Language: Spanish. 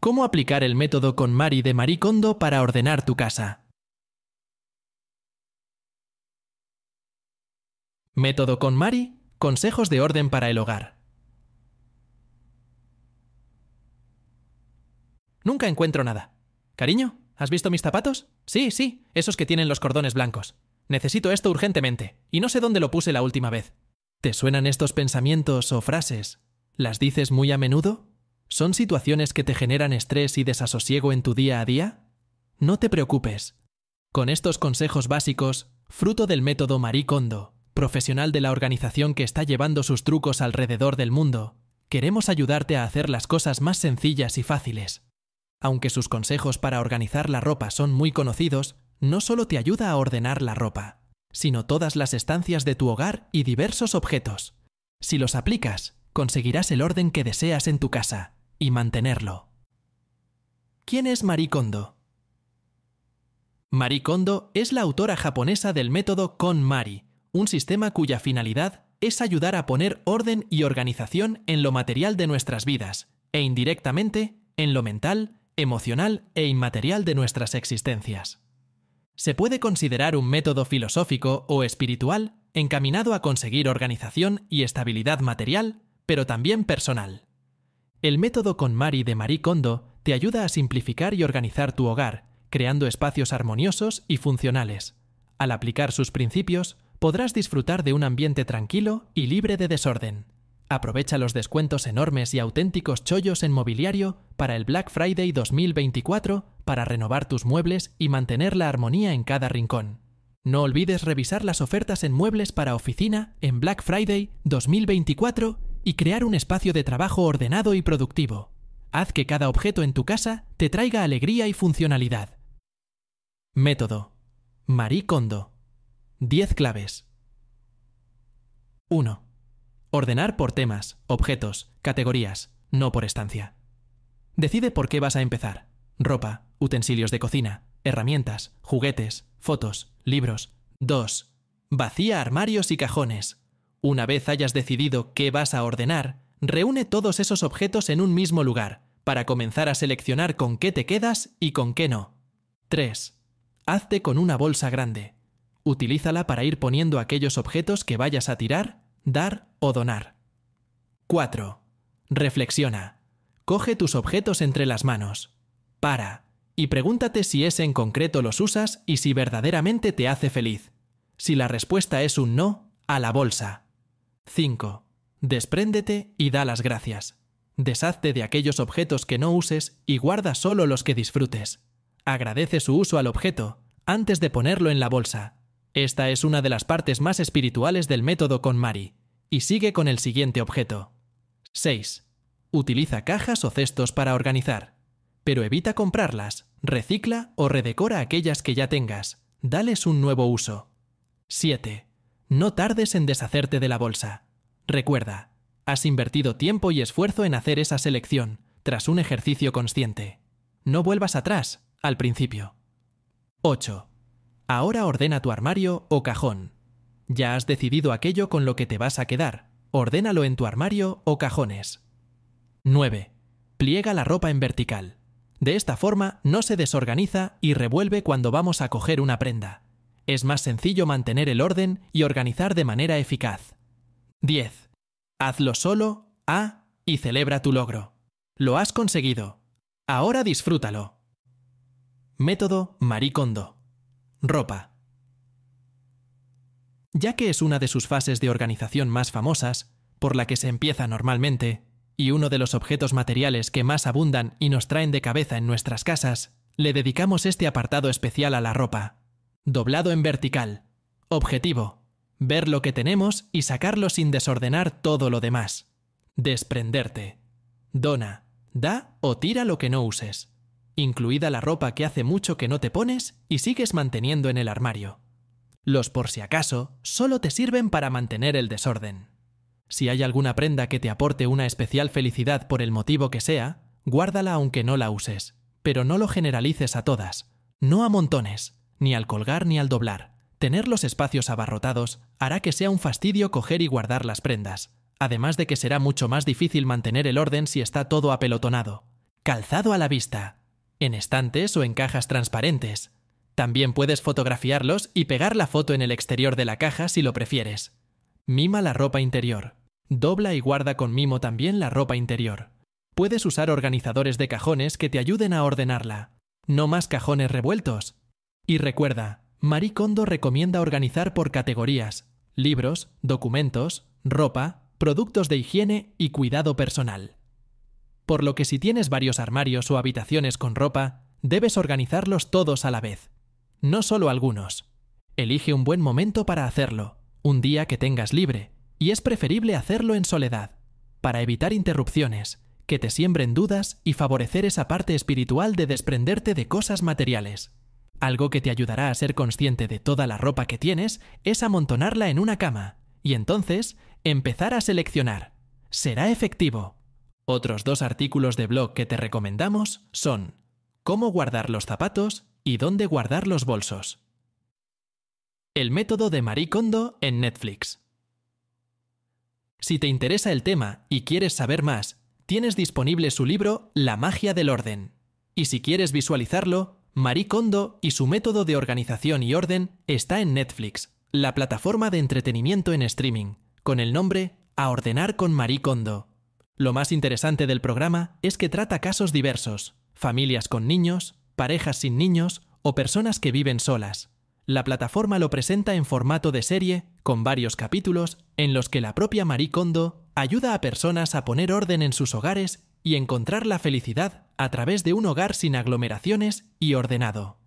¿Cómo aplicar el método con Mari de Maricondo para ordenar tu casa? Método con Mari, consejos de orden para el hogar. Nunca encuentro nada. Cariño, ¿has visto mis zapatos? Sí, sí, esos que tienen los cordones blancos. Necesito esto urgentemente, y no sé dónde lo puse la última vez. ¿Te suenan estos pensamientos o frases? ¿Las dices muy a menudo? ¿Son situaciones que te generan estrés y desasosiego en tu día a día? No te preocupes. Con estos consejos básicos, fruto del método Marie Kondo, profesional de la organización que está llevando sus trucos alrededor del mundo, queremos ayudarte a hacer las cosas más sencillas y fáciles. Aunque sus consejos para organizar la ropa son muy conocidos, no solo te ayuda a ordenar la ropa, sino todas las estancias de tu hogar y diversos objetos. Si los aplicas, conseguirás el orden que deseas en tu casa y mantenerlo. ¿Quién es Marie Kondo? Marie Kondo es la autora japonesa del método KonMari, un sistema cuya finalidad es ayudar a poner orden y organización en lo material de nuestras vidas, e indirectamente en lo mental, emocional e inmaterial de nuestras existencias. Se puede considerar un método filosófico o espiritual encaminado a conseguir organización y estabilidad material, pero también personal. El método con Mari de Marie Kondo te ayuda a simplificar y organizar tu hogar, creando espacios armoniosos y funcionales. Al aplicar sus principios, podrás disfrutar de un ambiente tranquilo y libre de desorden. Aprovecha los descuentos enormes y auténticos chollos en mobiliario para el Black Friday 2024 para renovar tus muebles y mantener la armonía en cada rincón. No olvides revisar las ofertas en muebles para oficina en Black Friday 2024 y crear un espacio de trabajo ordenado y productivo. Haz que cada objeto en tu casa te traiga alegría y funcionalidad. Método. Marie Kondo. 10 claves. 1. Ordenar por temas, objetos, categorías, no por estancia. Decide por qué vas a empezar. Ropa, utensilios de cocina, herramientas, juguetes, fotos, libros. 2. Vacía armarios y cajones. Una vez hayas decidido qué vas a ordenar, reúne todos esos objetos en un mismo lugar, para comenzar a seleccionar con qué te quedas y con qué no. 3. Hazte con una bolsa grande. Utilízala para ir poniendo aquellos objetos que vayas a tirar, dar o donar. 4. Reflexiona. Coge tus objetos entre las manos. Para. Y pregúntate si ese en concreto los usas y si verdaderamente te hace feliz. Si la respuesta es un no, a la bolsa. 5. Despréndete y da las gracias. Deshazte de aquellos objetos que no uses y guarda solo los que disfrutes. Agradece su uso al objeto antes de ponerlo en la bolsa. Esta es una de las partes más espirituales del método con Mari, y sigue con el siguiente objeto. 6. Utiliza cajas o cestos para organizar, pero evita comprarlas, recicla o redecora aquellas que ya tengas, dales un nuevo uso. 7. No tardes en deshacerte de la bolsa. Recuerda, has invertido tiempo y esfuerzo en hacer esa selección, tras un ejercicio consciente. No vuelvas atrás, al principio. 8. Ahora ordena tu armario o cajón. Ya has decidido aquello con lo que te vas a quedar. Ordénalo en tu armario o cajones. 9. Pliega la ropa en vertical. De esta forma no se desorganiza y revuelve cuando vamos a coger una prenda es más sencillo mantener el orden y organizar de manera eficaz. 10. Hazlo solo, a y celebra tu logro. Lo has conseguido. Ahora disfrútalo. Método Maricondo. Ropa. Ya que es una de sus fases de organización más famosas, por la que se empieza normalmente, y uno de los objetos materiales que más abundan y nos traen de cabeza en nuestras casas, le dedicamos este apartado especial a la ropa doblado en vertical. Objetivo, ver lo que tenemos y sacarlo sin desordenar todo lo demás. Desprenderte. Dona, da o tira lo que no uses, incluida la ropa que hace mucho que no te pones y sigues manteniendo en el armario. Los por si acaso solo te sirven para mantener el desorden. Si hay alguna prenda que te aporte una especial felicidad por el motivo que sea, guárdala aunque no la uses, pero no lo generalices a todas, no a montones ni al colgar ni al doblar. Tener los espacios abarrotados hará que sea un fastidio coger y guardar las prendas, además de que será mucho más difícil mantener el orden si está todo apelotonado. Calzado a la vista, en estantes o en cajas transparentes. También puedes fotografiarlos y pegar la foto en el exterior de la caja si lo prefieres. Mima la ropa interior. Dobla y guarda con mimo también la ropa interior. Puedes usar organizadores de cajones que te ayuden a ordenarla. No más cajones revueltos, y recuerda, Marie Kondo recomienda organizar por categorías, libros, documentos, ropa, productos de higiene y cuidado personal. Por lo que si tienes varios armarios o habitaciones con ropa, debes organizarlos todos a la vez, no solo algunos. Elige un buen momento para hacerlo, un día que tengas libre, y es preferible hacerlo en soledad, para evitar interrupciones, que te siembren dudas y favorecer esa parte espiritual de desprenderte de cosas materiales. Algo que te ayudará a ser consciente de toda la ropa que tienes es amontonarla en una cama y entonces empezar a seleccionar. Será efectivo. Otros dos artículos de blog que te recomendamos son Cómo guardar los zapatos y dónde guardar los bolsos. El método de Marie Kondo en Netflix. Si te interesa el tema y quieres saber más, tienes disponible su libro La magia del orden. Y si quieres visualizarlo, Marie Kondo y su método de organización y orden está en Netflix, la plataforma de entretenimiento en streaming, con el nombre A Ordenar con Marie Kondo. Lo más interesante del programa es que trata casos diversos, familias con niños, parejas sin niños o personas que viven solas. La plataforma lo presenta en formato de serie, con varios capítulos, en los que la propia Marie Kondo ayuda a personas a poner orden en sus hogares y encontrar la felicidad a través de un hogar sin aglomeraciones y ordenado.